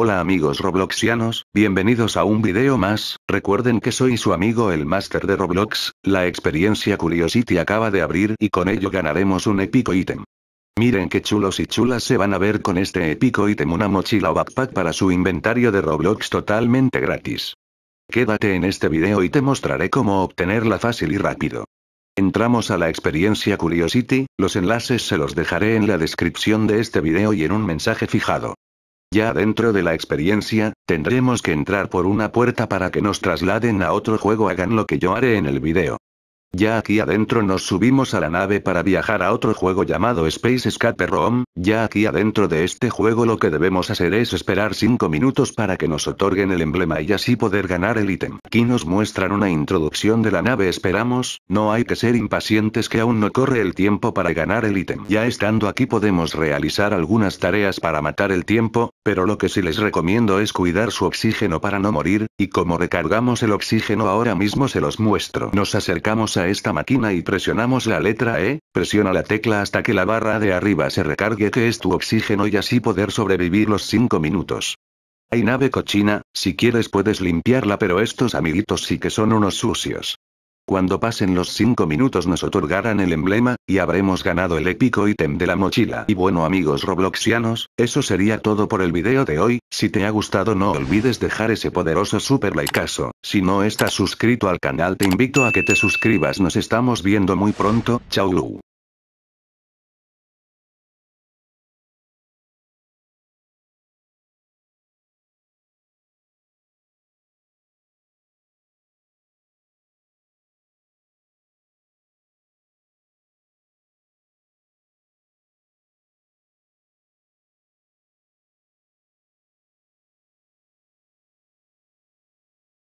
Hola amigos robloxianos, bienvenidos a un video más, recuerden que soy su amigo el Master de Roblox, la experiencia Curiosity acaba de abrir y con ello ganaremos un épico ítem. Miren qué chulos y chulas se van a ver con este épico ítem una mochila o backpack para su inventario de Roblox totalmente gratis. Quédate en este video y te mostraré cómo obtenerla fácil y rápido. Entramos a la experiencia Curiosity, los enlaces se los dejaré en la descripción de este video y en un mensaje fijado. Ya dentro de la experiencia, tendremos que entrar por una puerta para que nos trasladen a otro juego hagan lo que yo haré en el video. Ya aquí adentro nos subimos a la nave para viajar a otro juego llamado Space Escape Room, ya aquí adentro de este juego lo que debemos hacer es esperar 5 minutos para que nos otorguen el emblema y así poder ganar el ítem. Aquí nos muestran una introducción de la nave esperamos, no hay que ser impacientes que aún no corre el tiempo para ganar el ítem. Ya estando aquí podemos realizar algunas tareas para matar el tiempo, pero lo que sí les recomiendo es cuidar su oxígeno para no morir, y como recargamos el oxígeno ahora mismo se los muestro. Nos acercamos esta máquina y presionamos la letra E, presiona la tecla hasta que la barra de arriba se recargue que es tu oxígeno y así poder sobrevivir los 5 minutos. Hay nave cochina, si quieres puedes limpiarla pero estos amiguitos sí que son unos sucios. Cuando pasen los 5 minutos nos otorgarán el emblema, y habremos ganado el épico ítem de la mochila. Y bueno amigos robloxianos, eso sería todo por el video de hoy, si te ha gustado no olvides dejar ese poderoso super likeazo, si no estás suscrito al canal te invito a que te suscribas nos estamos viendo muy pronto, chau.